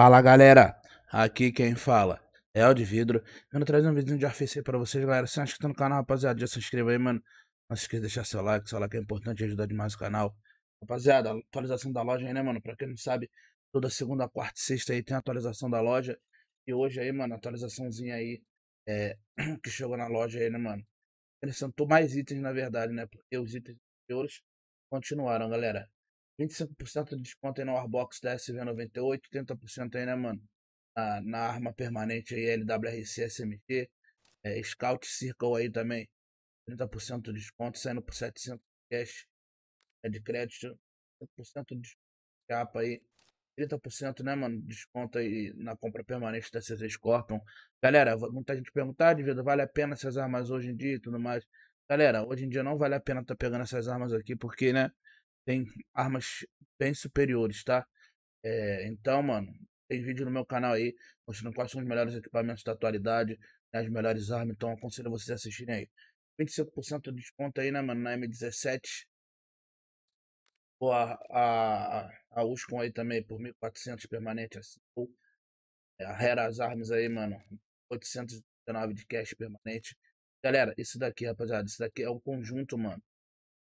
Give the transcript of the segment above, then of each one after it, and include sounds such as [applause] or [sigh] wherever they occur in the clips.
Fala galera, aqui quem fala é o de vidro. Eu não trazer um vídeo de arfecer pra vocês, galera. Se não inscrito no canal, rapaziada, já se inscreva aí, mano. Não se esqueça de deixar seu like, seu like é importante, ajuda demais o canal. Rapaziada, atualização da loja aí, né, mano? Pra quem não sabe, toda segunda, quarta e sexta aí tem atualização da loja. E hoje aí, mano, atualizaçãozinha aí é, [clears throat] que chegou na loja aí, né, mano? Acrescentou mais itens, na verdade, né? Porque os itens anteriores continuaram, galera. 25% de desconto aí na Warbox da SV98, 30% aí, né, mano? Na, na, arma permanente aí, LWRC, SMG, é, Scout Circle aí também, 30% de desconto, saindo por 700 cash é de crédito, 30% de desconto, capa aí, 30%, né, mano? Desconto aí na compra permanente da CZ Scorpion. Galera, muita gente perguntar, devido, vale a pena essas armas hoje em dia e tudo mais. Galera, hoje em dia não vale a pena tá pegando essas armas aqui, porque, né? tem armas bem superiores, tá? É, então, mano, tem vídeo no meu canal aí mostrando quais são os melhores equipamentos da atualidade, né, as melhores armas, então aconselho vocês a assistirem aí. 25% de desconto aí, né, mano, na M17. Ou a, a, a USCOM aí também, por 1.400 permanente, assim. Ou é, a Rera as Armas aí, mano, 819 de cash permanente. Galera, isso daqui, rapaziada, isso daqui é um conjunto, mano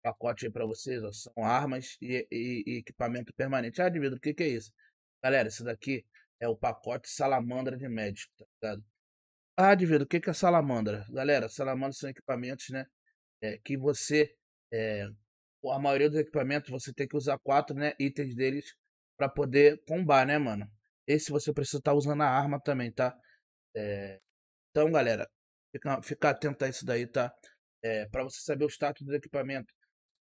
pacote aí para vocês, ó, são armas e, e, e, equipamento permanente. Ah, Divido, o que, que é isso? Galera, isso daqui é o pacote salamandra de médico, tá ligado? Ah, Divido, o que, que é salamandra? Galera, salamandra são equipamentos, né? É, que você, é, a maioria dos equipamentos, você tem que usar quatro né, itens deles para poder combar, né, mano? Esse você precisa estar tá usando a arma também, tá? É, então, galera, fica, fica atento a isso daí, tá? É, para você saber o status do equipamento.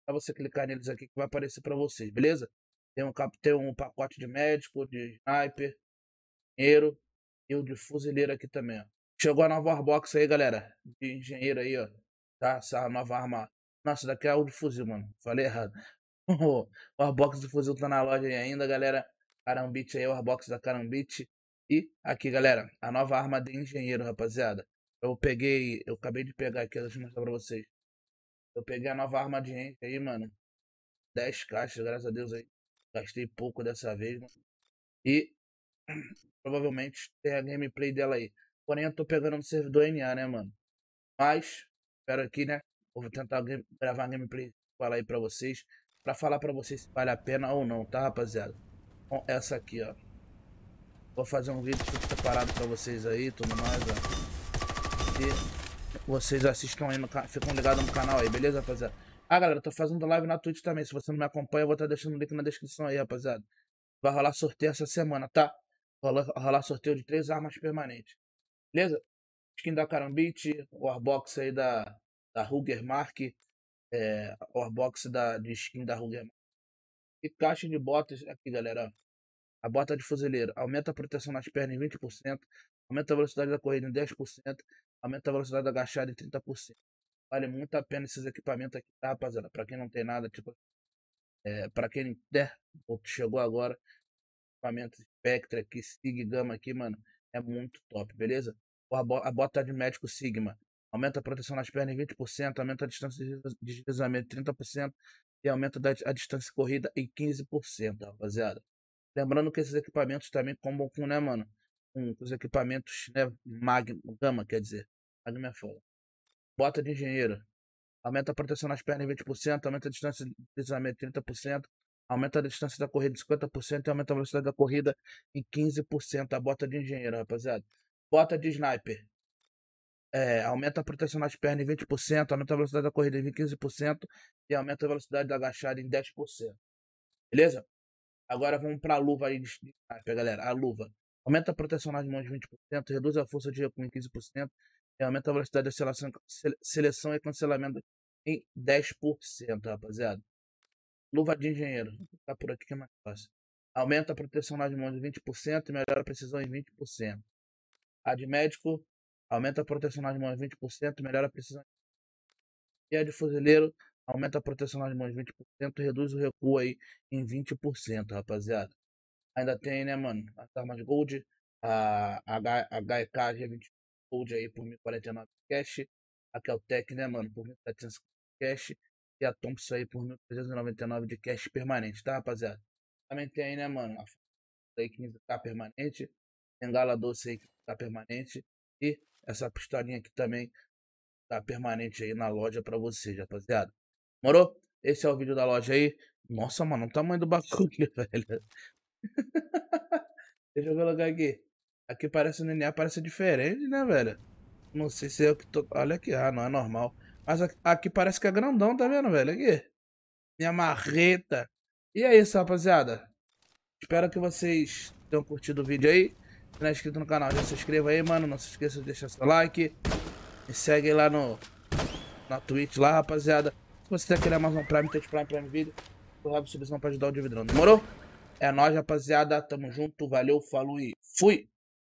É você clicar neles aqui que vai aparecer para vocês, beleza? Tem um, tem um pacote de médico, de sniper, engenheiro e o de fuzileiro aqui também, ó. Chegou a nova Warbox aí, galera. De engenheiro aí, ó. Tá? Essa nova arma. Nossa, daqui é o de fuzil, mano. Falei errado. [laughs] o Warbox do fuzil tá na loja aí ainda, galera. Carambit aí, o Warbox da Carambite. E aqui, galera, a nova arma de engenheiro, rapaziada. Eu peguei, eu acabei de pegar aqui, deixa eu mostrar pra vocês. Eu peguei a nova arma de Henrique aí, mano. 10 caixas, graças a Deus aí. Gastei pouco dessa vez, mano. Né? E [clears throat] provavelmente tem a gameplay dela aí. Porém, eu tô pegando no servidor NA, né, mano? Mas, espero aqui, né? Eu vou tentar game, gravar a gameplay falar aí pra vocês. Pra falar pra vocês se vale a pena ou não, tá, rapaziada? Com essa aqui, ó. Vou fazer um vídeo separado pra vocês aí, tudo mais, ó. E vocês assistam aí, no, ficam ligados no canal aí, beleza, rapaziada? Ah, galera, tô fazendo live na Twitch também. Se você não me acompanha, eu vou estar tá deixando o link na descrição aí, rapaziada. Vai rolar sorteio essa semana, tá? Vai rolar sorteio de três armas permanentes. Beleza? Skin da Carambit, Warbox aí da, da Ruger Mark, é, Warbox da, de skin da Ruger Mark. E caixa de botas aqui, galera. A bota de fuzileiro aumenta a proteção nas pernas em 20%, aumenta a velocidade da corrida em 10%, Aumenta a velocidade da agachada em 30%. Vale muito a pena esses equipamentos aqui, tá, rapaziada? Pra quem não tem nada, tipo. É, pra quem der, né, ou que chegou agora, equipamentos Spectra aqui, Sig Gama aqui, mano, é muito top, beleza? A bota de médico Sigma. Aumenta a proteção nas pernas em 20%, aumenta a distância de deslizamento em 30% e aumenta a distância corrida em 15%, rapaziada. Lembrando que esses equipamentos também combam com, né, mano? com, os equipamentos, né? Magma, gama, quer dizer. Magma é Bota de engenheiro. Aumenta a proteção nas pernas em 20%, aumenta a distância de deslizamento em 30%, aumenta a distância da corrida em 50% e aumenta a velocidade da corrida em 15%. A bota de engenheiro, rapaziada. Bota de sniper. É, aumenta a proteção nas pernas em 20%, aumenta a velocidade da corrida em 15% e aumenta a velocidade da agachada em 10%. Beleza? Agora vamos para a luva aí de sniper, galera. A luva. Aumenta a proteção nas mãos de 20%, reduz a força de recuo em 15%, e aumenta a velocidade de seleção, seleção e cancelamento em 10%, rapaziada. Luva de engenheiro, tá por aqui que é mais fácil. Aumenta a proteção nas mãos de 20% e melhora a precisão em 20%. A de médico, aumenta a proteção nas mãos de 20% e melhora a precisão. E a de fuzileiro, aumenta a proteção nas mãos de 20% e reduz o recuo aí em 20%, rapaziada. Ainda tem, né, mano? As armas Gold, a HK G20 Gold aí por 1049 cash. A Keltec, né, mano, por 1700 cash. E a Thompson aí por 1399 de cash permanente, tá, rapaziada? Também tem aí, né, mano? A aí 15k tá permanente. Bengala doce aí que tá permanente. E essa pistolinha aqui também tá permanente aí na loja pra vocês, rapaziada. Morou? Esse é o vídeo da loja aí. Nossa, mano, o tamanho do bagulho, [laughs] velho. [laughs] Deixa eu colocar aqui. Aqui parece o NNA, parece diferente, né, velho? Não sei se é o que tô... Olha aqui, ah, não é normal. Mas aqui parece que é grandão, tá vendo, velho? Aqui. Minha marreta. E é isso, rapaziada. Espero que vocês tenham curtido o vídeo aí. Se não é inscrito no canal, já se inscreva aí, mano. Não se esqueça de deixar seu like. Me segue lá no... Na Twitch lá, rapaziada. Se você quer criar mais um Prime, tem Prime, Prime Video. O Rabo Subsão pra ajudar o dividendo, demorou? É nóis, rapaziada. Tamo junto. Valeu, falou e fui!